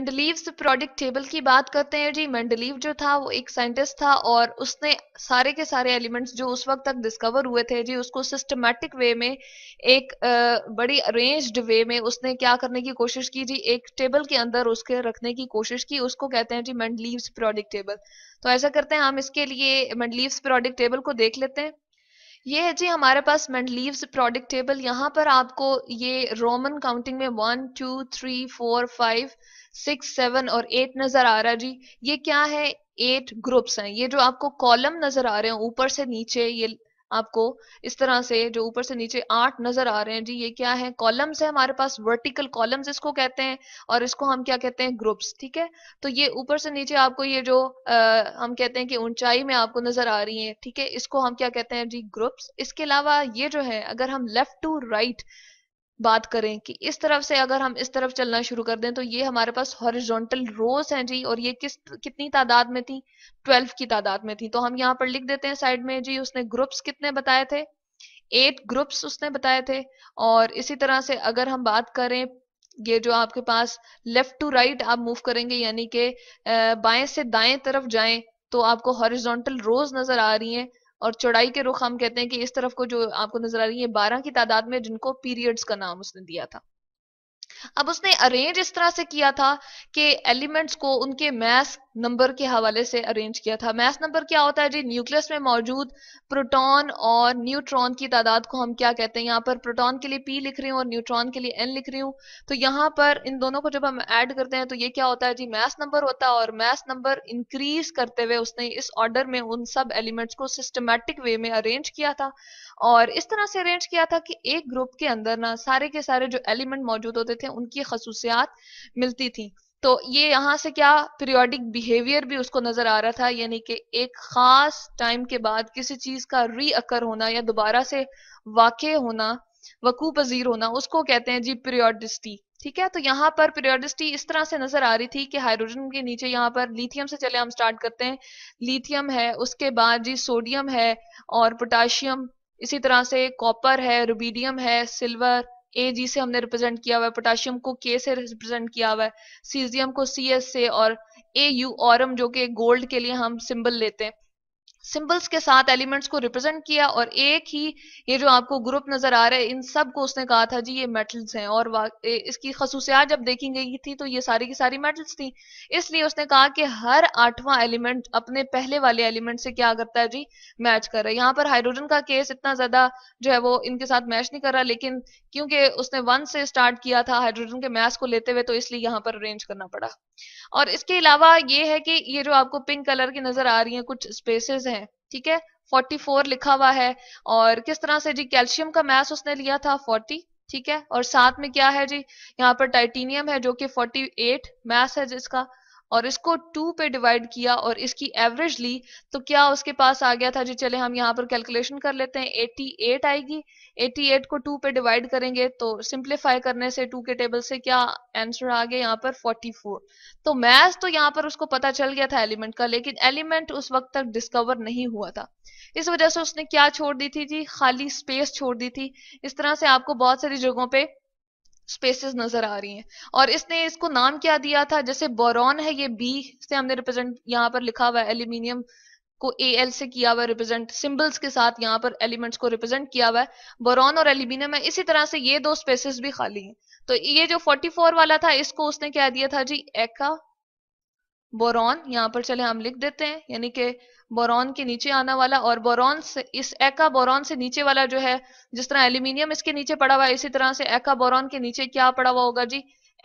मंडलीव से product table की बात करते हैं जी मंडलीव जो था वो एक साइंटिस्ट था और उसने सारे के सारे एलिमेंट्स जो उस वक्त तक डिस्कवर हुए थे जी उसको सिस्टमेटिक वे में एक बड़ी अरेंज्ड वे में उसने क्या करने की कोशिश की जी एक टेबल के अंदर उसके रखने की कोशिश की उसको कहते हैं जी मंडलीव्स प्रोडक्ट टेबल तो ऐसा करते हैं हम इसके लिए मंडलीव्स प्रोडिक टेबल को देख लेते हैं ये है जी हमारे पास मेंडलीव्स प्रोडक्ट टेबल यहाँ पर आपको ये रोमन काउंटिंग में one two three four five six seven और एट नजर आ रहा है जी ये क्या है एट ग्रुप्स हैं ये जो आपको कॉलम नजर आ रहे हैं ऊपर से नीचे ये आपको इस तरह से जो ऊपर से नीचे आठ नजर आ रहे हैं जी ये क्या है कॉलम्स है हमारे पास वर्टिकल कॉलम्स इसको कहते हैं और इसको हम क्या कहते हैं ग्रुप्स ठीक है तो ये ऊपर से नीचे आपको ये जो आ, हम कहते हैं कि ऊंचाई में आपको नजर आ रही है ठीक है इसको हम क्या कहते हैं जी ग्रुप्स इसके अलावा ये जो है अगर हम लेफ्ट टू राइट बात करें कि इस तरफ से अगर हम इस तरफ चलना शुरू कर दें तो ये हमारे पास हॉरिजॉन्टल रोज हैं जी और ये किस कितनी तादाद में थी ट्वेल्व की तादाद में थी तो हम यहाँ पर लिख देते हैं साइड में जी उसने ग्रुप्स कितने बताए थे एट ग्रुप्स उसने बताए थे और इसी तरह से अगर हम बात करें ये जो आपके पास लेफ्ट टू राइट आप मूव करेंगे यानी कि बाएं से दाएं तरफ जाएं तो आपको हॉरिजॉन्टल रोज नजर आ रही हैं और चौड़ाई के रुख हम कहते हैं कि इस तरफ को जो आपको नजर आ रही है बारह की तादाद में जिनको पीरियड्स का नाम उसने दिया था अब उसने अरेंज इस तरह से किया था कि एलिमेंट्स को उनके मैस नंबर के हवाले से अरेंज किया था मैस नंबर क्या होता है जी न्यूक्लियस में मौजूद प्रोटॉन और न्यूट्रॉन की तादाद को हम क्या कहते हैं यहाँ पर प्रोटॉन के लिए पी लिख रही हूँ और न्यूट्रॉन के लिए एन लिख रही हूँ तो यहाँ पर इन दोनों को जब हम ऐड करते हैं तो ये क्या होता है जी मैस नंबर होता है और मैस नंबर इंक्रीज करते हुए उसने इस ऑर्डर में उन सब एलिमेंट्स को सिस्टमेटिक वे में अरेंज किया था और इस तरह से अरेंज किया था कि एक ग्रुप के अंदर ना सारे के सारे जो एलिमेंट मौजूद होते थे हैं उनकी खसूसियात मिलती थी तो ये यहाँ से क्या पीरियोडिक बिहेवियर भी उसको नजर आ रहा था यानी कि एक खास टाइम के बाद किसी चीज का रीअकर होना या दोबारा से वाक़ होना वकू पजीर होना उसको कहते हैं जी पीरियोडिस्टी ठीक है तो यहाँ पर पीरियोडिस्टी इस तरह से नजर आ रही थी कि हाइड्रोजन के नीचे यहाँ पर लिथियम से चले हम स्टार्ट करते हैं लिथियम है उसके बाद जी सोडियम है और पोटाशियम इसी तरह से कॉपर है रुबीडियम है सिल्वर ए जी से हमने रिप्रेजेंट किया हुआ है पोटाशियम को के से रिप्रेजेंट किया हुआ है सीजियम को सी एस से और ए यू ऑरम जो कि गोल्ड के लिए हम सिंबल लेते हैं सिंबल्स के साथ एलिमेंट्स को रिप्रेजेंट किया और एक ही ये जो आपको ग्रुप नजर आ रहा है इन सब को उसने कहा था जी ये मेटल्स हैं और इसकी खसूसियात जब देखी गई थी तो ये सारी की सारी मेटल्स थी इसलिए उसने कहा कि हर आठवां एलिमेंट अपने पहले वाले एलिमेंट से क्या करता है जी मैच कर रहा है यहाँ पर हाइड्रोजन का केस इतना ज्यादा जो है वो इनके साथ मैच नहीं कर रहा लेकिन क्योंकि उसने वन से स्टार्ट किया था हाइड्रोजन के मैथ को लेते हुए तो इसलिए यहाँ पर अरेंज करना पड़ा और इसके अलावा ये है कि ये जो आपको पिंक कलर की नजर आ रही है कुछ स्पेसेस हैं ठीक है 44 लिखा हुआ है और किस तरह से जी कैल्शियम का मैस उसने लिया था 40 ठीक है और साथ में क्या है जी यहाँ पर टाइटेनियम है जो कि 48 मैस है जिसका और इसको टू पे डिवाइड किया और इसकी एवरेज ली तो क्या उसके पास आ गया था जी चले हम यहाँ पर कैलकुलेशन कर लेते हैं 88 आएगी 88 को टू पे डिवाइड करेंगे तो सिंप्लीफाई करने से टू के टेबल से क्या आंसर आ गया यहाँ पर 44 तो मैथ तो यहाँ पर उसको पता चल गया था एलिमेंट का लेकिन एलिमेंट उस वक्त तक डिस्कवर नहीं हुआ था इस वजह से उसने क्या छोड़ दी थी जी खाली स्पेस छोड़ दी थी इस तरह से आपको बहुत सारी जगहों पर स्पेसेस नजर आ रही हैं और इसने इसको नाम क्या दिया था जैसे बोरॉन है ये बी से हमने रिप्रेजेंट यहाँ पर लिखा हुआ है एल्यूमिनियम को ए एल से किया हुआ रिप्रेजेंट सिंबल्स के साथ यहाँ पर एलिमेंट्स को रिप्रेजेंट किया हुआ है बोरॉन और एल्यूमिनियम है इसी तरह से ये दो स्पेसेस भी खाली हैं तो ये जो 44 वाला था इसको उसने क्या दिया था जी एका बोरॉन यहाँ पर चले हम लिख देते हैं यानी कि बोरॉन के नीचे आना वाला और बोरॉन से इस एका बोरॉन से नीचे वाला जो है जिस तरह एल्यूमिनियम इसके नीचे पड़ा हुआ है इसी तरह से एका बोरॉन के नीचे क्या पड़ा हुआ होगा जी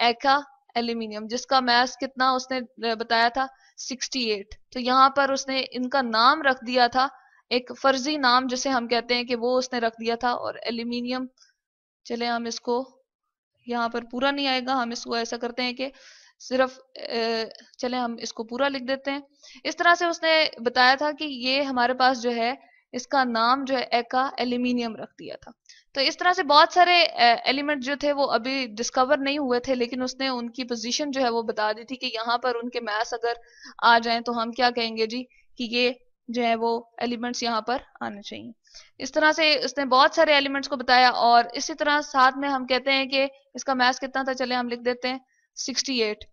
एका एल्यूमिनियम जिसका मैस कितना उसने बताया था 68 तो यहाँ पर उसने इनका नाम रख दिया था एक फर्जी नाम जिसे हम कहते हैं कि वो उसने रख दिया था और एल्यूमिनियम चले हम इसको यहाँ पर पूरा नहीं आएगा हम इसको ऐसा करते हैं कि सिर्फ चले हम इसको पूरा लिख देते हैं इस तरह से उसने बताया था कि ये हमारे पास जो है इसका नाम जो है एका एल्यूमिनियम रख दिया था तो इस तरह से बहुत सारे एलिमेंट जो थे वो अभी डिस्कवर नहीं हुए थे लेकिन उसने उनकी पोजीशन जो है वो बता दी थी कि यहाँ पर उनके मैस अगर आ जाएं तो हम क्या कहेंगे जी कि ये जो है वो एलिमेंट्स यहाँ पर आने चाहिए इस तरह से इसने बहुत सारे एलिमेंट्स को बताया और इसी तरह साथ में हम कहते हैं कि इसका मैथ कितना था चले हम लिख देते हैं 68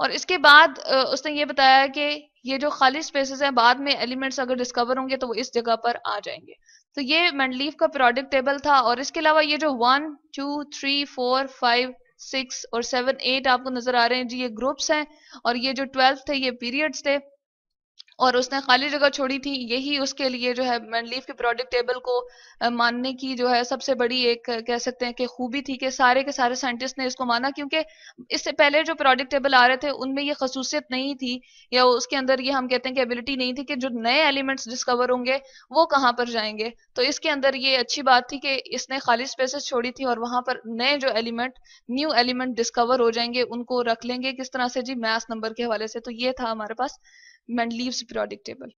और इसके बाद उसने ये बताया कि ये जो खाली स्पेसेस हैं बाद में एलिमेंट्स अगर डिस्कवर होंगे तो वो इस जगह पर आ जाएंगे तो ये मैंडलीफ का प्रोडक्ट टेबल था और इसके अलावा ये जो one two three four five six और सेवन एट आपको नजर आ रहे हैं जी ये ग्रुप्स हैं और ये जो ट्वेल्थ थे ये पीरियड्स थे और उसने खाली जगह छोड़ी थी यही उसके लिए जो है मैंडलीफ के प्रोडक्ट टेबल को मानने की जो है सबसे बड़ी एक कह सकते हैं कि खूबी थी कि सारे के सारे साइंटिस्ट ने इसको माना क्योंकि इससे पहले जो प्रोडक्ट टेबल आ रहे थे उनमें ये खसूसियत नहीं थी या उसके अंदर ये हम कहते हैं कि एबिलिटी नहीं थी कि जो नए एलिमेंट्स डिस्कवर होंगे वो कहाँ पर जाएंगे तो इसके अंदर ये अच्छी बात थी कि इसने खाली स्पेसेस छोड़ी थी और वहां पर नए जो एलिमेंट न्यू एलिमेंट डिस्कवर हो जाएंगे उनको रख लेंगे किस तरह से जी मैथ नंबर के हवाले से तो ये था हमारे पास Man leaves the table.